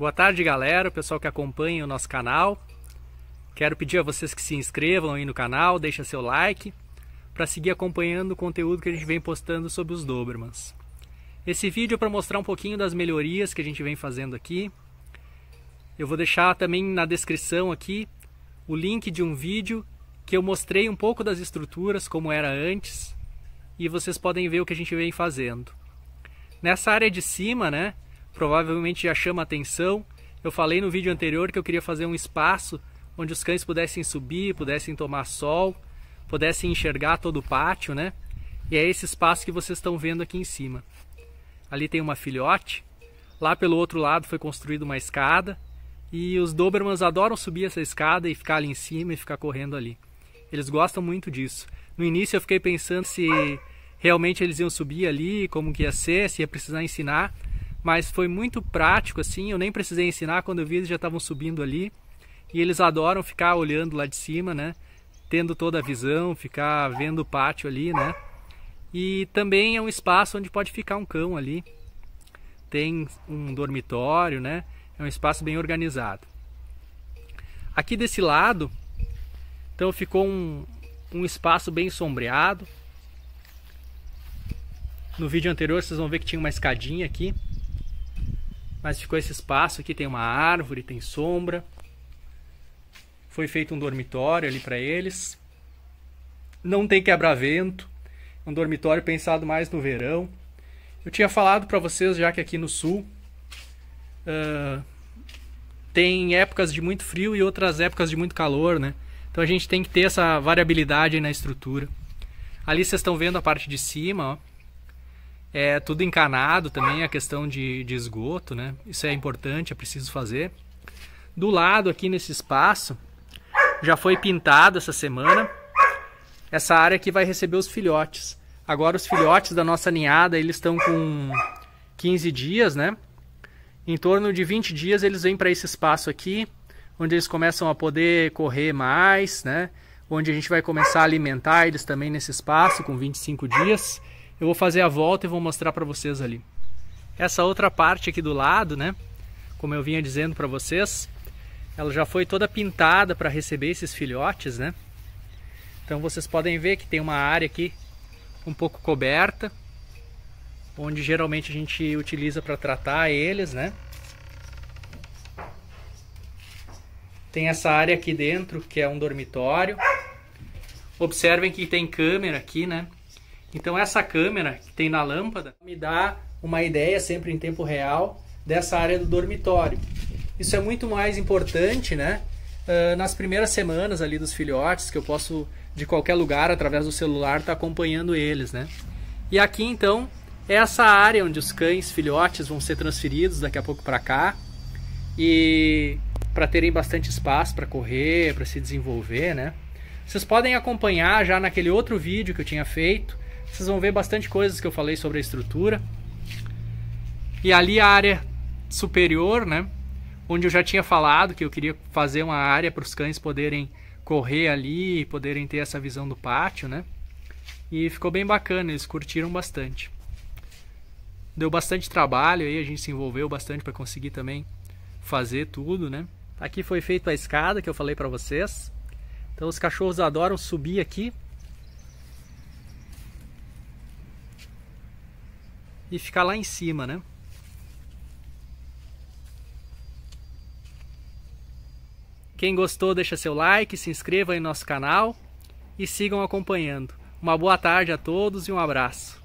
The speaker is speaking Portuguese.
Boa tarde, galera, o pessoal que acompanha o nosso canal. Quero pedir a vocês que se inscrevam aí no canal, deixem seu like para seguir acompanhando o conteúdo que a gente vem postando sobre os Dobermans. Esse vídeo é para mostrar um pouquinho das melhorias que a gente vem fazendo aqui. Eu vou deixar também na descrição aqui o link de um vídeo que eu mostrei um pouco das estruturas, como era antes, e vocês podem ver o que a gente vem fazendo. Nessa área de cima, né, provavelmente já chama atenção. Eu falei no vídeo anterior que eu queria fazer um espaço onde os cães pudessem subir, pudessem tomar sol, pudessem enxergar todo o pátio, né? E é esse espaço que vocês estão vendo aqui em cima. Ali tem uma filhote. Lá pelo outro lado foi construída uma escada. E os Dobermans adoram subir essa escada e ficar ali em cima e ficar correndo ali. Eles gostam muito disso. No início eu fiquei pensando se realmente eles iam subir ali, como que ia ser, se ia precisar ensinar mas foi muito prático assim. Eu nem precisei ensinar quando eu vi eles já estavam subindo ali e eles adoram ficar olhando lá de cima, né? Tendo toda a visão, ficar vendo o pátio ali, né? E também é um espaço onde pode ficar um cão ali. Tem um dormitório, né? É um espaço bem organizado. Aqui desse lado, então ficou um, um espaço bem sombreado. No vídeo anterior vocês vão ver que tinha uma escadinha aqui mas ficou esse espaço aqui, tem uma árvore, tem sombra. Foi feito um dormitório ali para eles. Não tem quebra-vento. Um dormitório pensado mais no verão. Eu tinha falado para vocês já que aqui no sul uh, tem épocas de muito frio e outras épocas de muito calor, né? Então a gente tem que ter essa variabilidade na estrutura. Ali vocês estão vendo a parte de cima, ó. É tudo encanado também, a questão de, de esgoto, né? Isso é importante, é preciso fazer. Do lado aqui nesse espaço, já foi pintado essa semana. Essa área que vai receber os filhotes. Agora os filhotes da nossa ninhada, eles estão com 15 dias, né? Em torno de 20 dias eles vêm para esse espaço aqui, onde eles começam a poder correr mais, né? Onde a gente vai começar a alimentar eles também nesse espaço com 25 dias. Eu vou fazer a volta e vou mostrar para vocês ali. Essa outra parte aqui do lado, né? Como eu vinha dizendo para vocês, ela já foi toda pintada para receber esses filhotes, né? Então vocês podem ver que tem uma área aqui um pouco coberta, onde geralmente a gente utiliza para tratar eles, né? Tem essa área aqui dentro que é um dormitório. Observem que tem câmera aqui, né? Então essa câmera que tem na lâmpada me dá uma ideia sempre em tempo real dessa área do dormitório. Isso é muito mais importante, né? Uh, nas primeiras semanas ali dos filhotes, que eu posso de qualquer lugar através do celular estar tá acompanhando eles, né? E aqui então é essa área onde os cães filhotes vão ser transferidos daqui a pouco para cá e para terem bastante espaço para correr, para se desenvolver, né? Vocês podem acompanhar já naquele outro vídeo que eu tinha feito vocês vão ver bastante coisas que eu falei sobre a estrutura. E ali a área superior, né? Onde eu já tinha falado que eu queria fazer uma área para os cães poderem correr ali, poderem ter essa visão do pátio, né? E ficou bem bacana, eles curtiram bastante. Deu bastante trabalho aí, a gente se envolveu bastante para conseguir também fazer tudo, né? Aqui foi feita a escada que eu falei para vocês. Então os cachorros adoram subir aqui e ficar lá em cima, né? Quem gostou, deixa seu like, se inscreva em nosso canal e sigam acompanhando. Uma boa tarde a todos e um abraço.